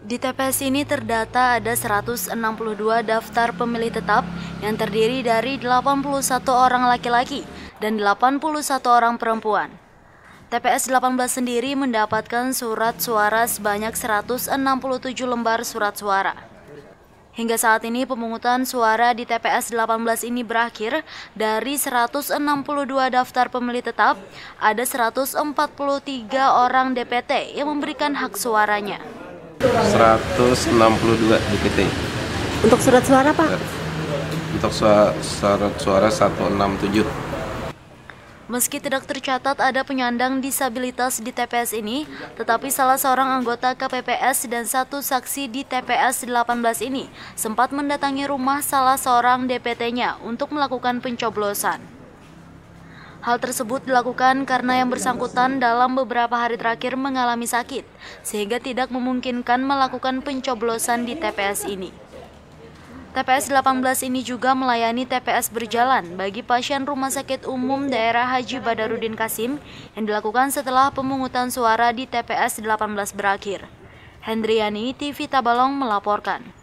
Di TPS ini terdata ada 162 daftar pemilih tetap yang terdiri dari 81 orang laki-laki dan 81 orang perempuan. TPS 18 sendiri mendapatkan surat suara sebanyak 167 lembar surat suara. Hingga saat ini pemungutan suara di TPS 18 ini berakhir dari 162 daftar pemilih tetap ada 143 orang DPT yang memberikan hak suaranya. 162 DPT. Ya. Untuk surat suara, Pak? Untuk suara, surat suara 167. Meski tidak tercatat ada penyandang disabilitas di TPS ini, tetapi salah seorang anggota KPPS dan satu saksi di TPS 18 ini sempat mendatangi rumah salah seorang DPT-nya untuk melakukan pencoblosan. Hal tersebut dilakukan karena yang bersangkutan dalam beberapa hari terakhir mengalami sakit, sehingga tidak memungkinkan melakukan pencoblosan di TPS ini. TPS 18 ini juga melayani TPS berjalan bagi pasien Rumah Sakit Umum Daerah Haji Badarudin Kasim yang dilakukan setelah pemungutan suara di TPS 18 berakhir. Hendriani TV Tabalong melaporkan.